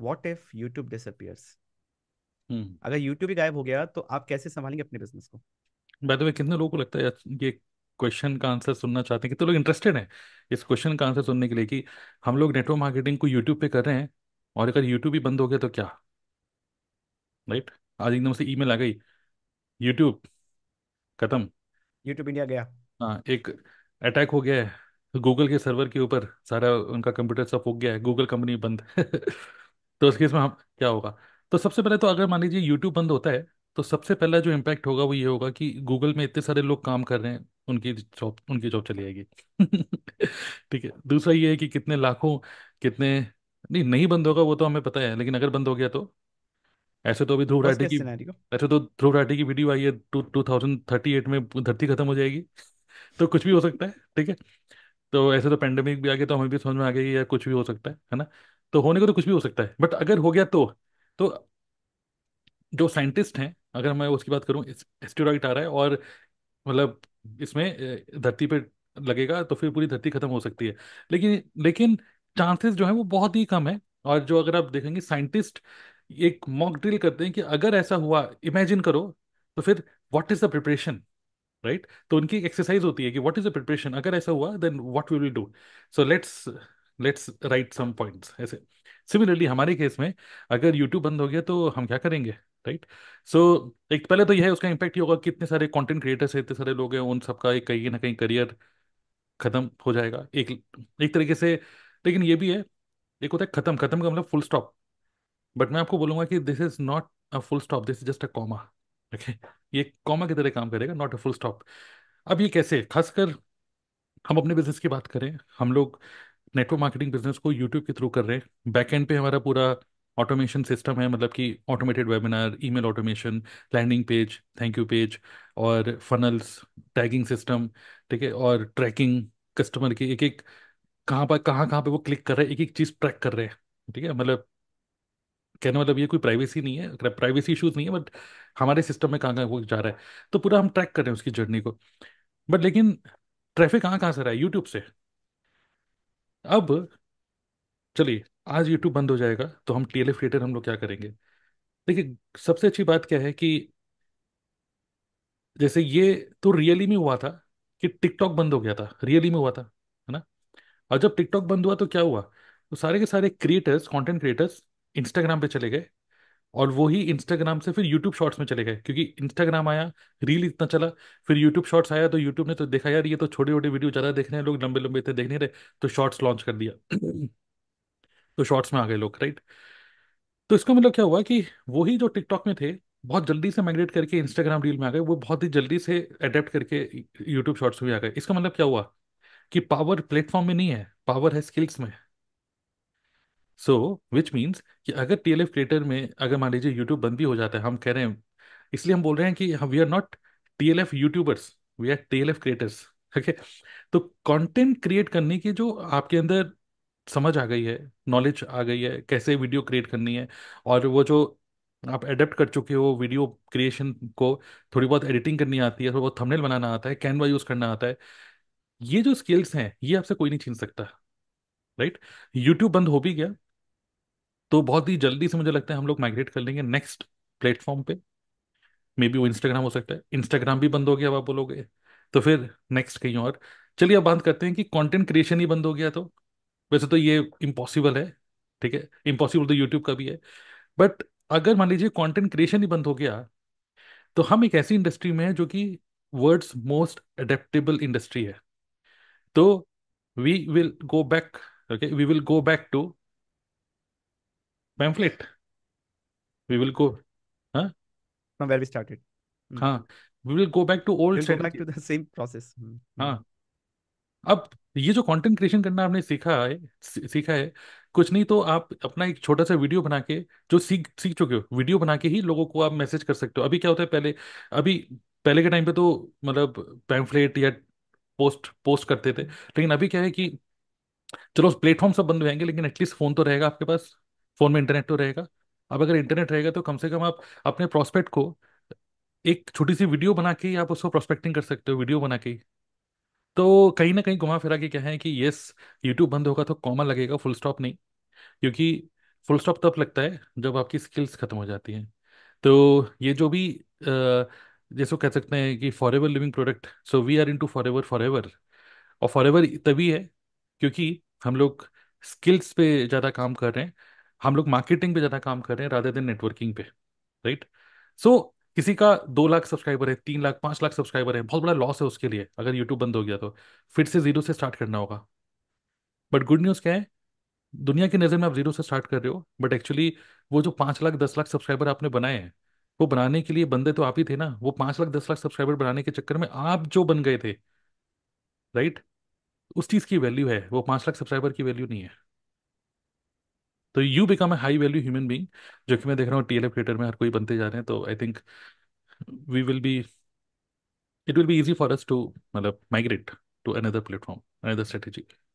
What if YouTube disappears अगर YouTube ही गायब हो गया तो आप कैसे संभालेंगे अपने बिजनेस को बाय द वे कितने लोगों को लगता है ये क्वेश्चन का आंसर सुनना चाहते हैं कितने तो लोग इंटरेस्टेड हैं इस क्वेश्चन का आंसर सुनने के लिए कि हम लोग नेटवर्क मार्केटिंग को यूट्यूब पे कर रहे हैं और अगर यूट्यूब ही बंद हो गया तो क्या राइट right? आज एकदम से ईमेल आ गई यूट्यूब खत्म यूट्यूब इंडिया गया हाँ एक अटैक हो गया है गूगल के सर्वर के ऊपर सारा उनका कंप्यूटर सब हो गया है गूगल कंपनी बंद तो उस केस में हम क्या होगा तो सबसे पहले तो अगर मान लीजिए यूट्यूब बंद होता है तो सबसे पहला जो इम्पैक्ट होगा वो ये होगा कि गूगल में इतने सारे लोग काम कर रहे हैं उनकी जॉब उनकी जॉब चली जाएगी ठीक है दूसरा ये है कि कितने लाखों कितने नहीं नहीं बंद होगा वो तो हमें पता है लेकिन अगर बंद हो गया तो ऐसे तो अभी ध्रुव राठी की ऐसे तो ध्रुव राठी की वीडियो आई है two two thousand thirty eight में धरती खत्म हो जाएगी तो कुछ भी हो सकता है ठीक है तो ऐसे तो पेंडेमिक भी आ गया तो हमें भी समझ में आ गया कि यार कुछ भी हो सकता है है ना तो होने को तो कुछ भी हो सकता है बट अगर हो गया तो तो जो साइंटिस्ट हैं अगर मैं उसकी बात करूँ एस्टेरॉइड आ रहा है और मतलब इसमें धरती पे लगेगा तो फिर पूरी धरती खत्म हो सकती है लेकिन लेकिन चांसेस जो है वो बहुत ही कम है और जो अगर आप देखेंगे साइंटिस्ट एक मॉक ड्रिल करते हैं कि अगर ऐसा हुआ इमेजिन करो तो फिर what is the preparation right तो उनकी एक्सरसाइज होती है कि व्हाट इज द प्रिपरेशन अगर ऐसा हुआ then what we will do so let's let's write some points ऐसे सिमिलरली हमारे केस में अगर यूट्यूब बंद हो गया तो हम क्या करेंगे राइट सो so, एक पहले तो यह है उसका इम्पैक्ट ये होगा कितने सारे कॉन्टेंट क्रिएटर्स है इतने सारे लोग हैं उन सबका एक कहीं ना कहीं करियर खत्म हो जाएगा एक एक तरीके से लेकिन ये भी है एक होता है खत्म खत्म का मतलब फुल स्टॉप बट मैं आपको बोलूंगा कि this is not a full stop this is just a comma okay ये कॉमा की तरह काम करेगा नॉट अ फुल स्टॉप अब ये कैसे खासकर हम अपने बिजनेस की बात करें हम लोग नेटवर्क मार्केटिंग बिजनेस को यूट्यूब के थ्रू कर रहे हैं बैक एंड पे हमारा पूरा ऑटोमेशन सिस्टम है मतलब कि automated webinar email automation landing page thank you page और फनल्स टैगिंग सिस्टम ठीक है और ट्रैकिंग कस्टमर की एक एक कहाँ पर कहाँ कहाँ पे वो क्लिक कर रहे हैं एक एक चीज़ ट्रैक कर रहे हैं ठीक है मतलब कहने मतलब ये कोई प्राइवेसी नहीं है प्राइवेसी इशूज नहीं है बट हमारे सिस्टम में कहाँ कहाँ वो जा रहा है तो पूरा हम ट्रैक कर रहे हैं उसकी जर्नी को बट लेकिन ट्रैफिक कहाँ कहाँ से रहा है यूट्यूब से अब चलिए आज यूट्यूब बंद हो जाएगा तो हम टी एल एफ हम लोग क्या करेंगे देखिए सबसे अच्छी बात क्या है कि जैसे ये तो रियली में हुआ था कि टिकटॉक बंद हो गया था रियली में हुआ था है ना और जब टिकटॉक बंद हुआ तो क्या हुआ तो सारे के सारे क्रिएटर्स कंटेंट क्रिएटर्स इंस्टाग्राम पे चले गए और वही इंस्टाग्राम से फिर यूट्यूब शॉर्ट्स में चले गए क्योंकि इंस्टाग्राम आया रील इतना चला फिर यूट्यूब शॉर्ट्स आया तो यूट्यूब ने तो देखा यार ये तो छोटे छोटे वीडियो ज़्यादा देख रहे हैं लोग लंबे लंबे थे देख नहीं रहे तो शॉर्ट्स लॉन्च कर दिया तो शॉर्ट्स में आ गए लोग राइट तो इसका मतलब क्या हुआ कि वही जो टिकटॉक में थे बहुत जल्दी से माइग्रेट करके इंस्टाग्राम रील में आ गए वो बहुत ही जल्दी से अडेप्ट करके यूट्यूब शॉर्ट्स में आ गए इसका मतलब क्या हुआ कि पावर प्लेटफॉर्म में नहीं है पावर है स्किल्स में सो विच मीन्स कि अगर टीएलएफ क्रिएटर में अगर मान लीजिए यूट्यूब बंद भी हो जाता है हम कह रहे हैं इसलिए हम बोल रहे हैं कि we are not T L F YouTubers we are T L F creators okay तो कॉन्टेंट क्रिएट करने की जो आपके अंदर समझ आ गई है नॉलेज आ गई है कैसे वीडियो क्रिएट करनी है और वो जो आप एडेप्ट कर चुके हो वीडियो क्रिएशन को थोड़ी बहुत एडिटिंग करनी आती है थोड़ा बहुत थंबनेल बनाना आता है कैनवा यूज़ करना आता है ये जो स्किल्स हैं ये आपसे कोई नहीं छीन सकता राइट यूट्यूब बंद हो भी गया तो बहुत ही जल्दी से मुझे लगता है हम लोग माइग्रेट कर लेंगे नेक्स्ट प्लेटफॉर्म पे मे बी वो इंस्टाग्राम हो सकता है इंस्टाग्राम भी बंद हो गया अब आप बोलोगे तो फिर नेक्स्ट कहीं और चलिए अब बात करते हैं कि कंटेंट क्रिएशन ही बंद हो गया तो वैसे तो ये इम्पॉसिबल है ठीक है इम्पॉसिबल तो यूट्यूब का भी है बट अगर मान लीजिए कंटेंट क्रिएशन ही बंद हो गया तो हम एक ऐसी इंडस्ट्री में है जो कि वर्ल्ड्स मोस्ट अडेप्टेबल इंडस्ट्री है तो we will go back okay we will go back to pamphlet we will go huh from where we started hmm. We will go back to old old we'll go back to the हाँ अब ये जो content creation करना आपने सीखा है सीखा है कुछ नहीं तो आप अपना एक छोटा सा वीडियो बना के जो सीख सीख चुके हो वीडियो बना के ही लोगों को आप मैसेज कर सकते हो अभी क्या होता है पहले अभी पहले के टाइम पे तो मतलब पैम्फलेट या पोस्ट पोस्ट करते थे लेकिन अभी क्या है कि चलो प्लेटफॉर्म सब बंद हो जाएंगे लेकिन एटलीस्ट फोन तो रहेगा आपके पास फ़ोन में इंटरनेट तो रहेगा अब अगर इंटरनेट रहेगा तो कम से कम आप अपने प्रोस्पेक्ट को एक छोटी सी वीडियो बना के आप उसको प्रोस्पेक्टिंग कर सकते हो वीडियो बना के तो कहीं ना कहीं घुमा फिरा के क्या है कि येस यूट्यूब बंद होगा तो कॉमा लगेगा फुल स्टॉप नहीं क्योंकि फुल स्टॉप तब लगता है जब आपकी स्किल्स खत्म हो जाती हैं तो ये जो भी जैसे कह सकते हैं कि Forever Living product so we are into Forever Forever और फॉर एवर तभी है क्योंकि हम लोग स्किल्स पे ज़्यादा काम कर रहे हैं हम लोग मार्केटिंग पे ज़्यादा काम कर रहे हैं राधे देन नेटवर्किंग पे राइट सो so, किसी का दो लाख सब्सक्राइबर है तीन लाख पांच लाख सब्सक्राइबर है बहुत बड़ा लॉस है उसके लिए अगर यूट्यूब बंद हो गया तो फिर से जीरो से स्टार्ट करना होगा बट गुड न्यूज़ क्या है दुनिया की नज़र में आप जीरो से स्टार्ट कर रहे हो बट एक्चुअली वो जो पाँच लाख दस लाख सब्सक्राइबर आपने बनाए हैं वो बनाने के लिए बंदे तो आप ही थे ना वो पांच लाख दस लाख सब्सक्राइबर बनाने के चक्कर में आप जो बन गए थे राइट उस चीज़ की वैल्यू है वो पाँच लाख सब्सक्राइबर की वैल्यू नहीं है तो you become a high value human being जो कि मैं देख रहा हूँ टीएलएफ थिएटर में हर कोई बनते जा रहे हैं तो I think we will be it will be easy for us to मतलब migrate to another platform another strategy